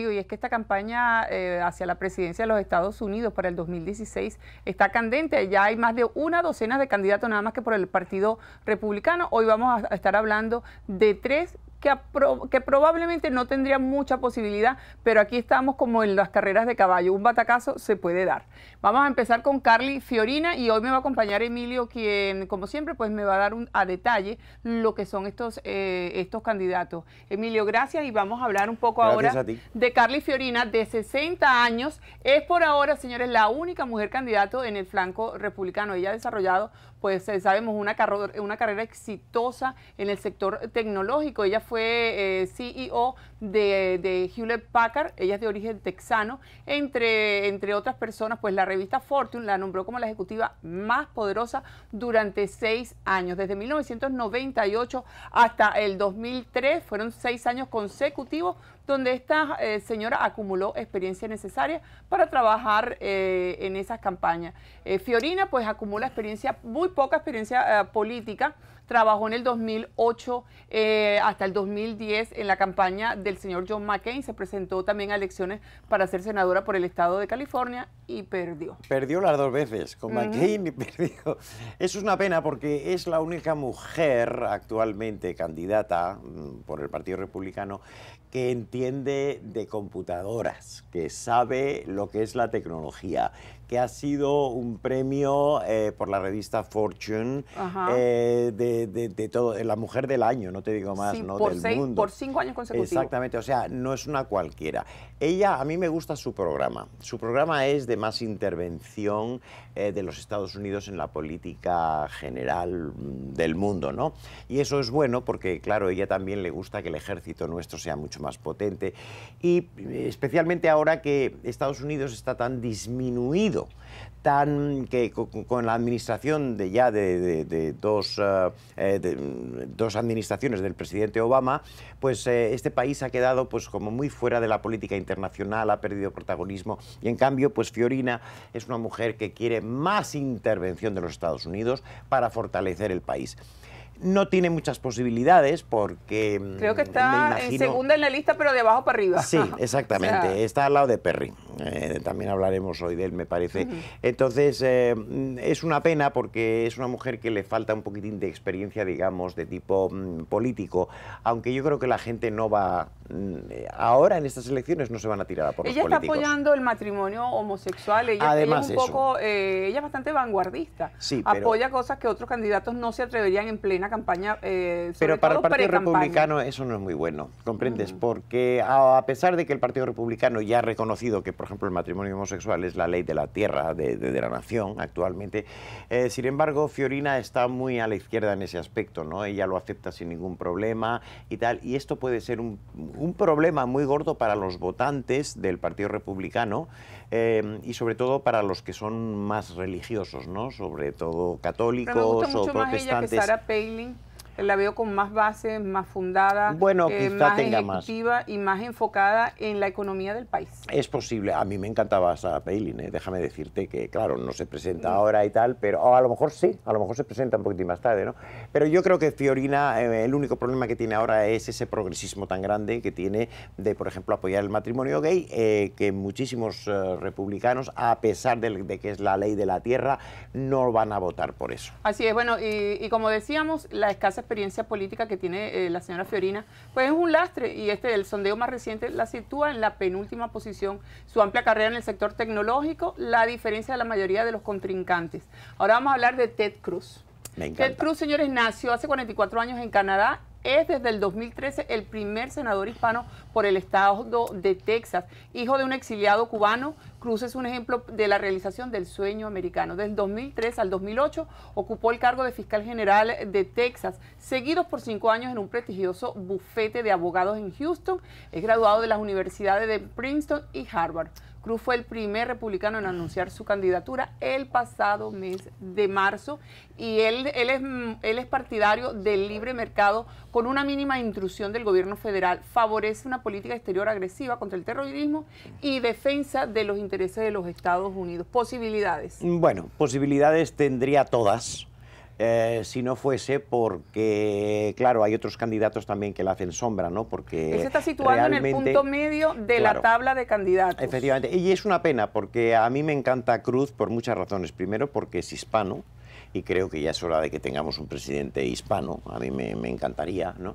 y es que esta campaña eh, hacia la presidencia de los Estados Unidos para el 2016 está candente. Ya hay más de una docena de candidatos nada más que por el Partido Republicano. Hoy vamos a estar hablando de tres que, probablemente no tendría mucha posibilidad, pero aquí estamos como en las carreras de caballo, un batacazo se puede dar. Vamos a empezar con Carly Fiorina y hoy me va a acompañar Emilio, quien como siempre pues me va a dar a detalle lo que son estos, eh, estos candidatos. Emilio, gracias y vamos a hablar un poco ahora de Carly Fiorina, de 60 años, es por ahora, señores, la única mujer candidato en el flanco republicano. Ella ha desarrollado, pues eh, sabemos, una, una carrera exitosa en el sector tecnológico. Ella fue fue eh, CEO de, Hewlett Packard, ella es de origen texano. Entre, entre otras personas, pues la revista Fortune la nombró como la ejecutiva más poderosa durante seis años, desde 1998 hasta el 2003, fueron seis años consecutivos donde esta eh, señora acumuló experiencia necesaria para trabajar eh, en esas campañas. Eh, Fiorina pues acumula experiencia, muy poca experiencia política, trabajó en el 2008 hasta el 2010 en la campaña del señor John McCain, se presentó también a elecciones para ser senadora por el estado de California y perdió. Perdió las dos veces, con McCain y perdió. Eso es una pena porque es la única mujer actualmente candidata mm, por el Partido Republicano que entiende de computadoras, que sabe lo que es la tecnología, que ha sido un premio eh, por la revista Fortune eh, de, de, todo, la mujer del año, no te digo más, ¿no? Por del mundo. Por cinco años consecutivos. Exactamente, o sea, no es una cualquiera. Ella, a mí me gusta su programa. Su programa es de más intervención eh, de los Estados Unidos en la política general mm, del mundo, ¿no? Y eso es bueno porque, claro, ella también le gusta que el ejército nuestro sea mucho más potente. Y especialmente ahora que Estados Unidos está tan disminuido tan que con, la administración de ya de, eh, eh, mm, dos, administraciones del presidente Obama, pues eh, este país ha quedado pues como muy fuera de la política internacional, ha perdido protagonismo y en cambio pues Fiorina es una mujer que quiere más intervención de los Estados Unidos para fortalecer el país. No tiene muchas posibilidades porque. Mm, creo que está en segunda en la lista, pero de abajo para arriba. Sí, exactamente. Está al lado de Perry. Eh, también hablaremos hoy de él, me parece. Entonces, eh, mm, es una pena porque es una mujer que le falta un poquitín de experiencia, digamos, de tipo mm, político. Aunque yo creo que la gente no va ahora en estas elecciones no se van a tirar a por ella los Ella está apoyando el matrimonio homosexual, ella, Además, es un poco, eh, ella es bastante vanguardista, sí, apoya cosas que otros candidatos no se atreverían en plena campaña, eh, Pero para el Partido Republicano eso no es muy bueno, ¿comprendes? Mm. Porque a, pesar de que el Partido Republicano ya ha reconocido que, por ejemplo, el matrimonio homosexual es la ley de la tierra, de, la nación actualmente, eh, sin embargo, Fiorina está muy a la izquierda en ese aspecto, ¿no? Ella lo acepta sin ningún problema y tal, y esto puede ser un un problema muy gordo para los votantes del Partido Republicano em, y sobre todo para los que son más religiosos, ¿no? Sobre todo católicos o protestantes la veo con más bases, más fundada, eh, más y más enfocada en la economía del país. Es posible. A mí me encantaba esa Palin, ¿eh? déjame decirte que, claro, no se presenta mm. ahora y tal, pero a lo mejor sí, a lo mejor se presenta un poquitín más tarde, ¿no? Pero yo creo que Fiorina, eh, el único problema que tiene ahora es ese progresismo tan grande que tiene de, por ejemplo, apoyar el matrimonio gay, que muchísimos republicanos, a pesar de, que es la ley de la tierra, no van a votar por eso. Así es, bueno, y, y como decíamos, la escasa experiencia política que tiene eh, la señora Fiorina, pues es un lastre y este, el sondeo más reciente la sitúa en la penúltima posición, su amplia carrera en el sector tecnológico, la diferencia de la mayoría de los contrincantes. Ahora vamos a hablar de Ted Cruz. Ted Cruz, señores, nació hace 44 años en Canadá es desde el 2013 el primer senador hispano por el estado de Texas, hijo de un exiliado cubano, Cruz es un ejemplo de la realización del sueño americano. Del 2003 al 2008 ocupó el cargo de fiscal general de Texas, seguido por cinco años en un prestigioso bufete de abogados en Houston. Es graduado de las universidades de Princeton y Harvard. Cruz fue el primer republicano en anunciar su candidatura el pasado mes de marzo y él, es, él es partidario del libre mercado con una mínima intrusión del gobierno federal. Favorece una política exterior agresiva contra el terrorismo y defensa de los intereses de los Estados Unidos? ¿Posibilidades? Bueno, posibilidades tendría todas. Eh, si no fuese porque, claro, hay otros candidatos también que le hacen sombra, ¿no? Porque. está situado en el punto medio de la tabla de candidatos. Efectivamente. Y es una pena, porque a mí me encanta Cruz por muchas razones. Primero, porque es hispano. Y creo que ya es hora de que tengamos un presidente hispano, a mí me, encantaría. ¿no?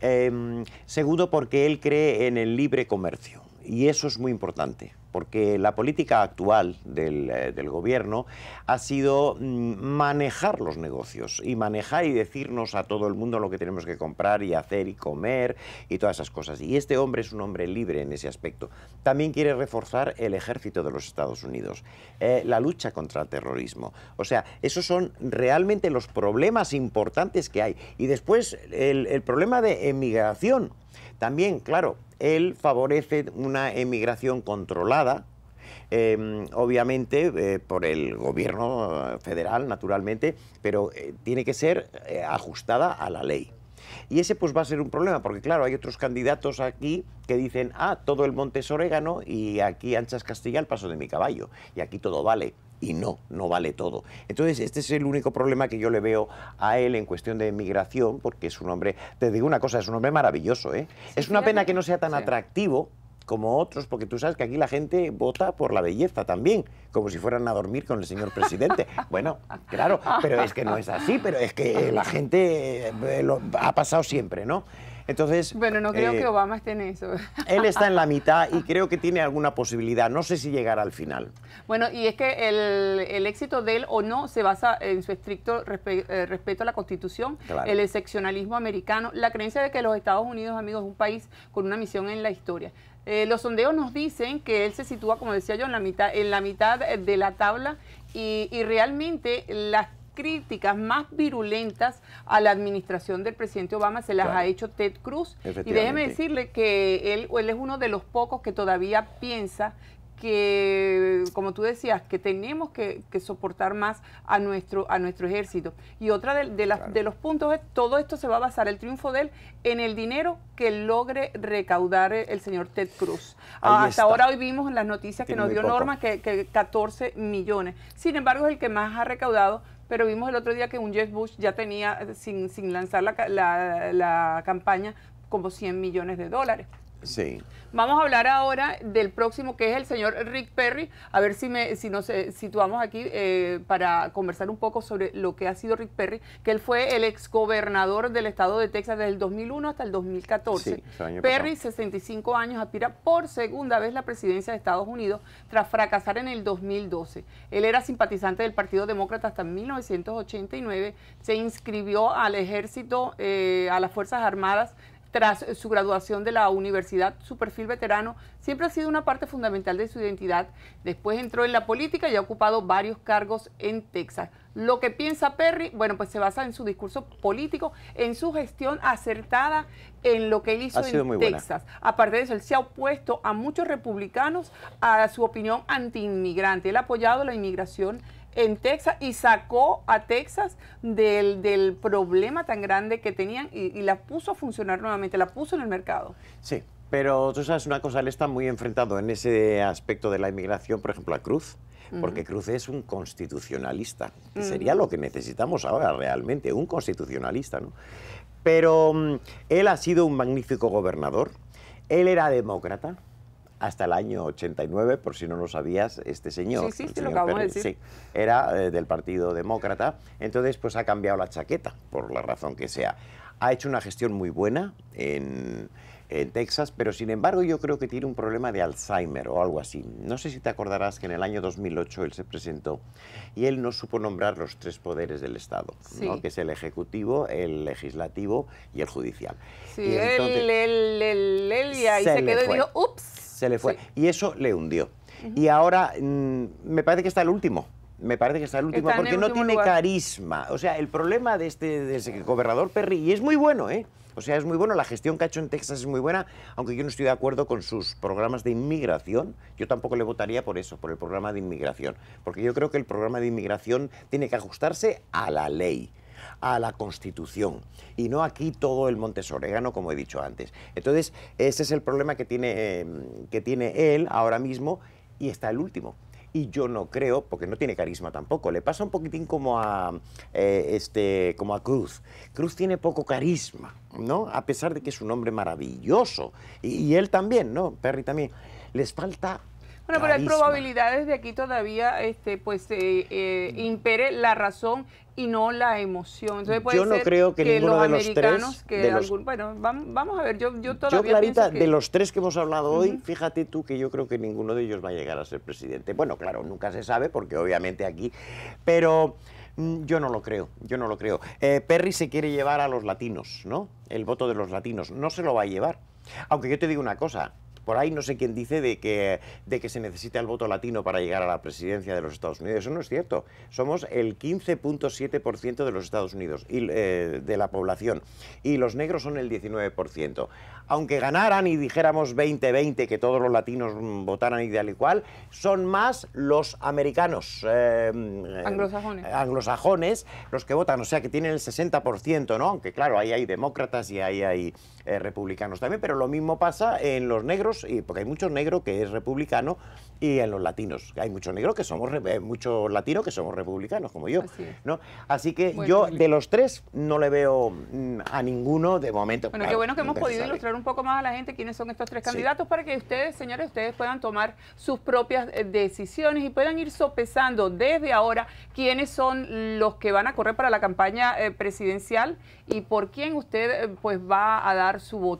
Em, segundo, porque él cree en el libre comercio, y eso es muy importante porque la política actual del, eh, gobierno ha sido mm, manejar los negocios y manejar y decirnos a todo el mundo lo que tenemos que comprar y hacer y comer y todas esas cosas. Y este hombre es un hombre libre en ese aspecto. También quiere reforzar el ejército de los Estados Unidos, eh, la lucha contra el terrorismo. O sea, esos son realmente los problemas importantes que hay. Y después el problema de emigración. También, claro, él favorece una emigración controlada, em, obviamente eh, por el gobierno federal, naturalmente, pero eh, tiene que ser eh, ajustada a la ley. Y ese pues va a ser un problema, porque claro, hay otros candidatos aquí que dicen, ah, todo el monte es orégano y aquí anchas Castilla el paso de mi caballo, y aquí todo vale y no, no vale todo. Entonces, este es el único problema que yo le veo a él en cuestión de migración, porque es un hombre, te digo una cosa, es un hombre maravilloso, ¿eh? es una pena que no sea tan atractivo como otros, porque tú sabes que aquí la gente vota por la belleza también, como si fueran a dormir con el señor presidente. Bueno, claro, pero es que no es así, pero es que la gente eh, lo, ha pasado siempre, ¿no? Entonces, bueno, no creo eh, que Obama esté en eso. Él está en la mitad y creo que tiene alguna posibilidad. No sé si llegará al final. Bueno, y es que el, éxito de él o no se basa en su estricto eh, respeto a la Constitución, el excepcionalismo americano, la creencia de que los Estados Unidos, amigos, es un país con una misión en la historia. Eh, los sondeos nos dicen que él se sitúa, como decía yo, en la mitad, en la mitad de la tabla y, y realmente las críticas más virulentas a la administración del presidente Obama se las ha hecho Ted Cruz. Y déjeme decirle que él, él es uno de los pocos que todavía piensa que, como tú decías, que tenemos que, soportar más a nuestro, a nuestro ejército. Y otra de, de, los puntos es, todo esto se va a basar, el triunfo de él, en el dinero que logre recaudar el, señor Ted Cruz. hasta ahora hoy vimos en las noticias que nos dio Norma que 14 millones. Sin embargo, es el que más ha recaudado pero vimos el otro día que un Jeff Bush ya tenía, eh, sin, sin lanzar la, la campaña, como 100 millones de dólares. Sí. Vamos a hablar ahora del próximo, que es el señor Rick Perry. A ver si, nos eh, situamos aquí eh, para conversar un poco sobre lo que ha sido Rick Perry, que él fue el exgobernador del estado de Texas desde el 2001 hasta el 2014. Perry, 65 años, aspira por segunda vez la presidencia de Estados Unidos tras fracasar en el 2012. Él era simpatizante del Partido Demócrata hasta 1989, se inscribió al ejército, eh, a las Fuerzas Armadas tras su graduación de la universidad, su perfil veterano siempre ha sido una parte fundamental de su identidad. Después entró en la política y ha ocupado varios cargos en Texas. Lo que piensa Perry, bueno, pues se basa en su discurso político, en su gestión acertada en lo que hizo en Texas. Aparte de eso, él se ha opuesto a muchos republicanos a su opinión antiinmigrante. Él ha apoyado la inmigración en Texas y sacó a Texas del, del problema tan grande que tenían y, la puso a funcionar nuevamente, la puso en el mercado. Sí, pero tú sabes una cosa, él está muy enfrentado en ese aspecto de la inmigración, por ejemplo, a Cruz. Porque Cruz es un constitucionalista, que sería lo que necesitamos ahora realmente, un constitucionalista. ¿no? Pero mm, él ha sido un magnífico gobernador, él era demócrata, hasta el año 89, por si no lo sabías, este señor, sí, sí, lo acabamos de decir. era eh, del Partido Demócrata, entonces pues ha cambiado la chaqueta, por la razón que sea. Ha hecho una gestión muy buena en, Texas, pero sin embargo yo creo que tiene un problema de Alzheimer o algo así. No sé si te acordarás que en el año 2008 él se presentó y él no supo nombrar los tres poderes del Estado, que es el ejecutivo, el legislativo y el judicial. Sí, él, él, él, él, y se quedó y dijo, ups. Se le fue. Y eso le hundió. Y ahora mm, me parece que está el último. Me parece que está el último, porque no tiene carisma. O sea, el problema de este, gobernador Perry, y es muy bueno, ¿eh? O sea, es muy bueno, la gestión que ha hecho en Texas es muy buena, aunque yo no estoy de acuerdo con sus programas de inmigración. Yo tampoco le votaría por eso, por el programa de inmigración, porque yo creo que el programa de inmigración tiene que ajustarse a la ley a la Constitución y no aquí todo el Montesoregano como he dicho antes. Entonces, ese es el problema que tiene, em, que tiene él ahora mismo y está el último y yo no creo, porque no tiene carisma tampoco, le pasa un poquitín como a, eh, este, como a Cruz. Cruz tiene poco carisma, ¿no? A pesar de que es un hombre maravilloso, y, y él también, ¿no? Perry también. Les falta bueno, pero hay probabilidades de aquí todavía este, pues, eh, eh, impere la razón y no la emoción. Entonces puede yo no ser creo que, ninguno de los tres, que bueno, vamos, a ver, yo, yo todavía yo, Clarita, de los tres que hemos hablado hoy, fíjate tú que yo creo que ninguno de ellos va a llegar a ser presidente. Bueno, claro, nunca se sabe porque obviamente aquí, pero mm, yo no lo creo, yo no lo creo. Eh, Perry se quiere llevar a los latinos, ¿no? El voto de los latinos, no se lo va a llevar. Aunque yo te digo una cosa, por ahí no sé quién dice de que, de que se necesita el voto latino para llegar a la presidencia de los Estados Unidos. Eso no es cierto. Somos el 15.7% de los Estados Unidos y eh, de la población y los negros son el 19% aunque ganaran y dijéramos 20-20, que todos los latinos mm, votaran ideal y cual, son más los americanos. Em, em, anglosajones. los que votan, o sea que tienen el 60%, ¿no? Aunque claro, ahí hay demócratas y ahí hay eh, republicanos también, pero lo mismo pasa en los negros, y, porque hay mucho negro que es republicano, y en los latinos, hay muchos negros que somos, eh, ...muchos latinos que somos republicanos, como yo. Así, ¿no? Así que yo de los tres no le veo mm, a ninguno de momento. Bueno, qué bueno que hemos podido ilustrar un un poco más a la gente quiénes son estos tres candidatos para que ustedes, señores, ustedes puedan tomar sus propias eh, decisiones y puedan ir sopesando desde ahora quiénes son los que van a correr para la campaña eh, presidencial y por quién usted eh, pues va a dar su voto.